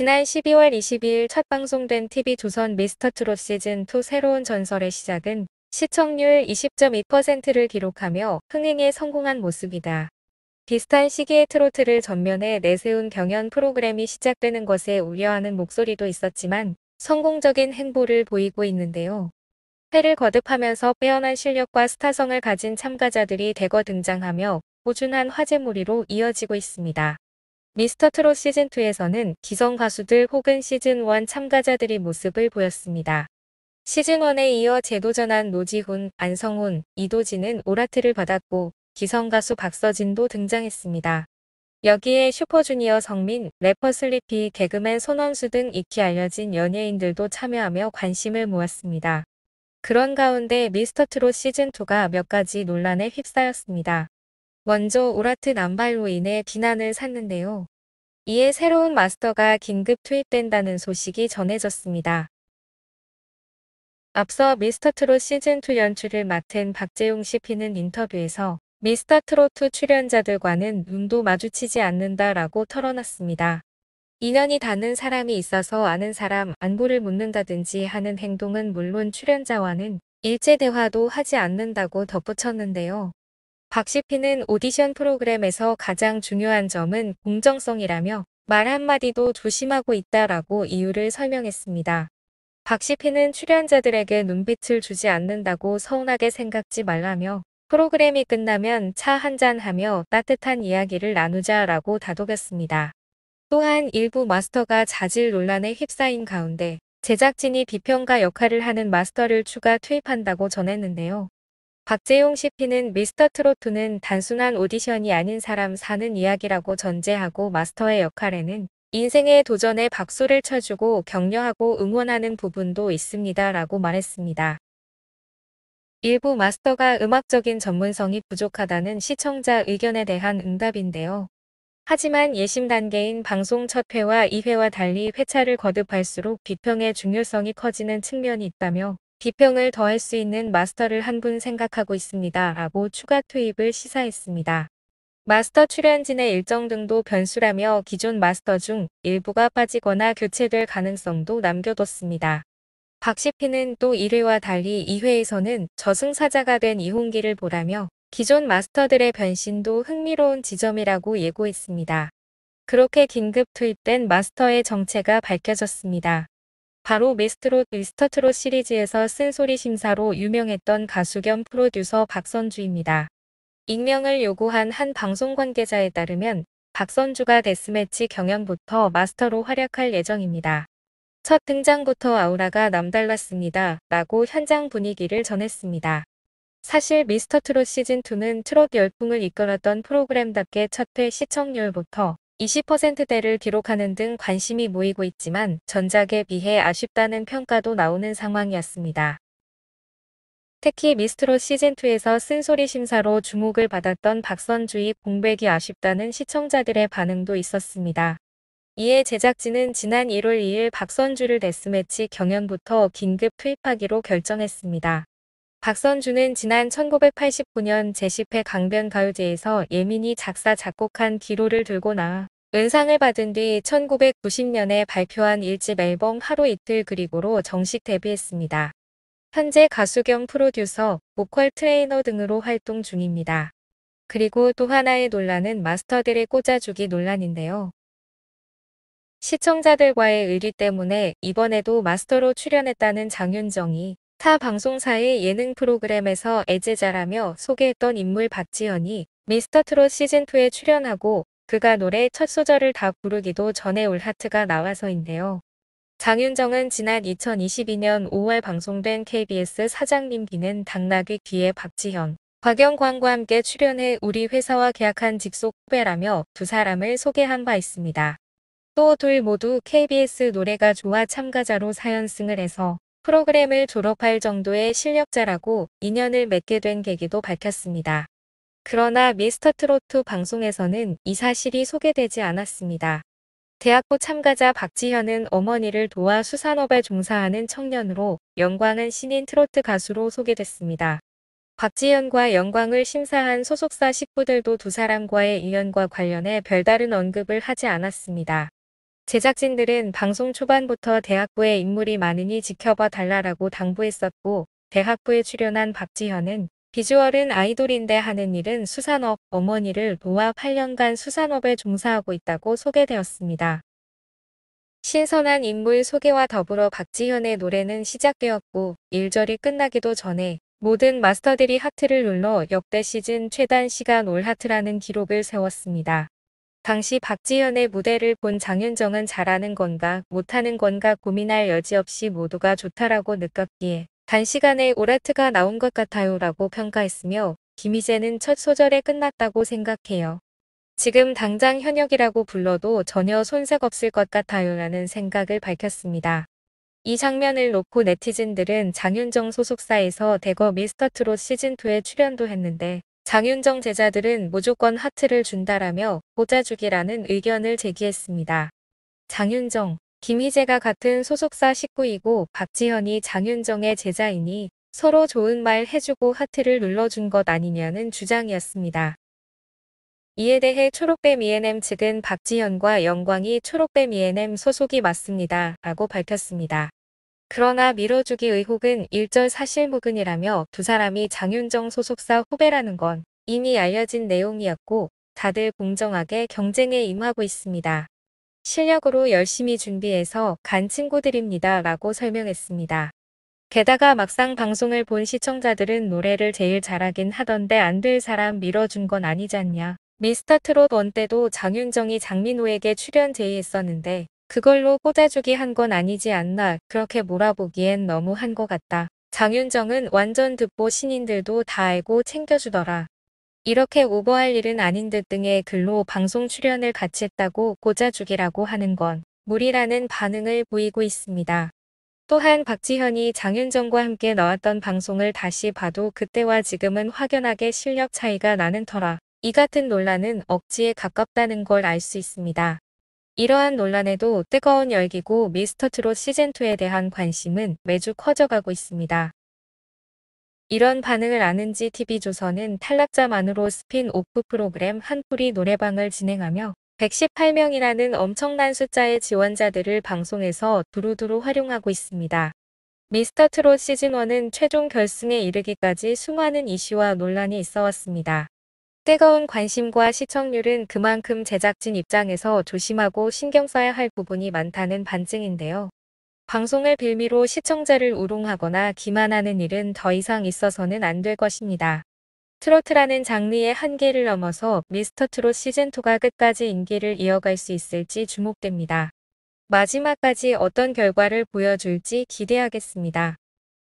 지난 12월 22일 첫 방송된 TV조선 미스터트롯 시즌2 새로운 전설의 시작은 시청률 20.2%를 기록하며 흥행에 성공한 모습이다. 비슷한 시기에 트로트를 전면에 내세운 경연 프로그램이 시작되는 것에 우려하는 목소리도 있었지만 성공적인 행보를 보이고 있는데요. 패를 거듭하면서 빼어난 실력과 스타성을 가진 참가자들이 대거 등장하며 꾸준한 화제무리로 이어지고 있습니다. 미스터트롯 시즌2에서는 기성 가수들 혹은 시즌1 참가자들의 모습을 보였습니다. 시즌1에 이어 재도전한 노지훈, 안성훈, 이도진은 오라트를 받았고 기성 가수 박서진도 등장했습니다. 여기에 슈퍼주니어 성민, 래퍼 슬리피, 개그맨 손원수 등 익히 알려진 연예인들도 참여하며 관심을 모았습니다. 그런 가운데 미스터트롯 시즌2가 몇 가지 논란에 휩싸였습니다. 먼저 우라트 남발로 인해 비난을 샀는데요. 이에 새로운 마스터가 긴급 투입된다는 소식이 전해졌습니다. 앞서 미스터트롯 시즌2 연출을 맡은 박재용 CP는 인터뷰에서 미스터트롯2 출연자들과는 눈도 마주치지 않는다라고 털어놨습니다. 인연이 닿는 사람이 있어서 아는 사람 안부를 묻는다든지 하는 행동은 물론 출연자와는 일제 대화도 하지 않는다고 덧붙였는데요. 박시피는 오디션 프로그램에서 가장 중요한 점은 공정성이라며 말 한마디도 조심하고 있다라고 이유를 설명했습니다. 박시피는 출연자들에게 눈빛을 주지 않는다고 서운하게 생각지 말라며 프로그램이 끝나면 차 한잔 하며 따뜻한 이야기를 나누자라고 다독였습니다. 또한 일부 마스터가 자질 논란에 휩싸인 가운데 제작진이 비평가 역할을 하는 마스터를 추가 투입한다고 전했는데요. 박재용 CP는 미스터 트로트는 단순한 오디션이 아닌 사람 사는 이야기라고 전제하고 마스터의 역할에는 인생의 도전에 박수를 쳐주고 격려하고 응원하는 부분도 있습니다. 라고 말했습니다. 일부 마스터가 음악적인 전문성이 부족하다는 시청자 의견에 대한 응답인데요. 하지만 예심 단계인 방송 첫 회와 2회와 달리 회차를 거듭할수록 비평의 중요성이 커지는 측면이 있다며 비평을 더할 수 있는 마스터를 한 분 생각하고 있습니다. 라고 추가 투입을 시사했습니다. 마스터 출연진의 일정 등도 변수라며 기존 마스터 중 일부가 빠지거나 교체될 가능성도 남겨뒀습니다. 박시피는 또 1회와 달리 2회에서는 저승사자가 된 이홍기를 보라며 기존 마스터들의 변신도 흥미로운 지점이라고 예고했습니다. 그렇게 긴급 투입된 마스터의 정체가 밝혀졌습니다. 바로 메스트롯 리스터트롯 시리즈에서 쓴소리 심사로 유명했던 가수 겸 프로듀서 박선주입니다. 익명을 요구한 한 방송 관계자에 따르면 박선주가 데스매치 경연부터 마스터로 활약할 예정입니다. 첫 등장부터 아우라가 남달랐습니다. 라고 현장 분위기를 전했습니다. 사실 미스터트롯 시즌2는 트롯 열풍을 이끌었던 프로그램답게 첫 회 시청률부터 20%대를 기록하는 등 관심이 모이고 있지만 전작에 비해 아쉽다는 평가도 나오는 상황이었습니다. 특히 미스트롯 시즌2에서 쓴소리 심사로 주목을 받았던 박선주의 공백이 아쉽다는 시청자들의 반응도 있었습니다. 이에 제작진은 지난 1월 2일 박선주를 데스매치 경연부터 긴급 투입하기로 결정했습니다. 박선주는 지난 1989년 제10회 강변가요제에서 예민이 작사 작곡한 기로를 들고 나와 은상을 받은 뒤 1990년에 발표한 1집 앨범 하루 이틀 그리고로 정식 데뷔했습니다. 현재 가수 겸 프로듀서, 보컬 트레이너 등으로 활동 중입니다. 그리고 또 하나의 논란은 마스터들의 꽂아주기 논란인데요. 시청자들과의 의리 때문에 이번에도 마스터로 출연했다는 장윤정이 타 방송사의 예능 프로그램에서 애제자라며 소개했던 인물 박지현이 미스터트롯 시즌2에 출연하고 그가 노래 첫 소절을 다 부르기도 전에 올하트가 나와서인데요. 장윤정은 지난 2022년 5월 방송된 KBS 사장님 비는 당나귀 귀의 박지현, 곽영광과 함께 출연해 우리 회사와 계약한 직속 후배라며 두 사람을 소개한 바 있습니다. 또 둘 모두 KBS 노래가 좋아 참가자로 사연승을 해서 프로그램을 졸업할 정도의 실력자라고 인연을 맺게 된 계기도 밝혔습니다. 그러나 미스터 트로트 방송에서는 이 사실이 소개되지 않았습니다. 대학부 참가자 박지현은 어머니를 도와 수산업에 종사하는 청년으로 영광은 신인 트로트 가수로 소개됐습니다. 박지현과 영광을 심사한 소속사 식구들도 두 사람과의 인연과 관련해 별다른 언급을 하지 않았습니다. 제작진들은 방송 초반부터 대학부에 인물이 많으니 지켜봐 달라라고 당부했었고 대학부에 출연한 박지현은 비주얼은 아이돌인데 하는 일은 수산업 어머니를 도와 8년간 수산업에 종사하고 있다고 소개되었습니다. 신선한 인물 소개와 더불어 박지현의 노래는 시작되었고 일절이 끝나기도 전에 모든 마스터들이 하트를 눌러 역대 시즌 최단 시간 올 하트라는 기록을 세웠습니다. 당시 박지현의 무대를 본 장윤정은 잘하는 건가 못하는 건가 고민할 여지없이 모두가 좋다라고 느꼈기에 단시간에 오라트가 나온 것 같아요 라고 평가했으며 김희재는 첫 소절에 끝났다고 생각해요. 지금 당장 현역이라고 불러도 전혀 손색 없을 것 같아요 라는 생각을 밝혔습니다. 이 장면을 놓고 네티즌들은 장윤정 소속사에서 대거 미스터트롯 시즌2에 출연도 했는데 장윤정 제자들은 무조건 하트를 준다라며 보자주기라는 의견을 제기했습니다. 장윤정, 김희재가 같은 소속사 식구이고 박지현이 장윤정의 제자이니 서로 좋은 말 해주고 하트를 눌러준 것 아니냐는 주장이었습니다. 이에 대해 초록뱀 E&M 측은 박지현과 영광이 초록뱀 E&M 소속이 맞습니다. 라고 밝혔습니다. 그러나 밀어주기 의혹은 일절 사실무근이라며 두 사람이 장윤정 소속사 후배라는 건 이미 알려진 내용이었고 다들 공정하게 경쟁에 임하고 있습니다. 실력으로 열심히 준비해서 간 친구들입니다 라고 설명했습니다. 게다가 막상 방송을 본 시청자들은 노래를 제일 잘하긴 하던데 안 될 사람 밀어준 건 아니잖냐. 미스터트롯 원때도 장윤정이 장민호에게 출연 제의했었는데 그걸로 꽂아주기 한 건 아니지 않나 그렇게 몰아보기엔 너무 한 것 같다. 장윤정은 완전 듣보 신인들도 다 알고 챙겨주더라. 이렇게 오버할 일은 아닌 듯 등의 글로 방송 출연을 같이 했다고 꽂아주기라고 하는 건 무리라는 반응을 보이고 있습니다. 또한 박지현이 장윤정과 함께 나왔던 방송을 다시 봐도 그때와 지금은 확연하게 실력 차이가 나는 터라 이 같은 논란은 억지에 가깝다는 걸 알 수 있습니다. 이러한 논란에도 뜨거운 열기고 미스터트롯 시즌2에 대한 관심은 매주 커져가고 있습니다. 이런 반응을 아는지 TV조선은 탈락자만으로 스핀오프 프로그램 한풀이 노래방을 진행하며 118명이라는 엄청난 숫자의 지원자들을 방송에서 두루두루 활용하고 있습니다. 미스터트롯 시즌1은 최종 결승에 이르기까지 수많은 이슈와 논란이 있어 왔습니다. 뜨거운 관심과 시청률은 그만큼 제작진 입장에서 조심하고 신경 써야 할 부분이 많다는 반증인데요. 방송을 빌미로 시청자를 우롱하거나 기만하는 일은 더 이상 있어서는 안 될 것입니다. 트로트라는 장르의 한계를 넘어서 미스터트롯 시즌2가 끝까지 인기를 이어갈 수 있을지 주목됩니다. 마지막까지 어떤 결과를 보여줄지 기대하겠습니다.